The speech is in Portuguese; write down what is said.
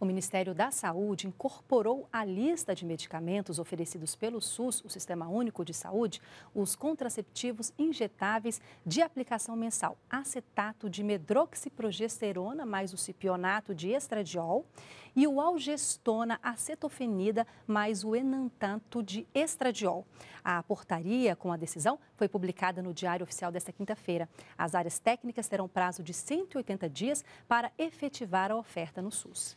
O Ministério da Saúde incorporou à lista de medicamentos oferecidos pelo SUS, o Sistema Único de Saúde, os contraceptivos injetáveis de aplicação mensal, acetato de medroxiprogesterona mais o cipionato de estradiol e o algestona acetofenida mais o enantato de estradiol. A portaria com a decisão foi publicada no Diário Oficial desta quinta-feira. As áreas técnicas terão prazo de 180 dias para efetivar a oferta no SUS.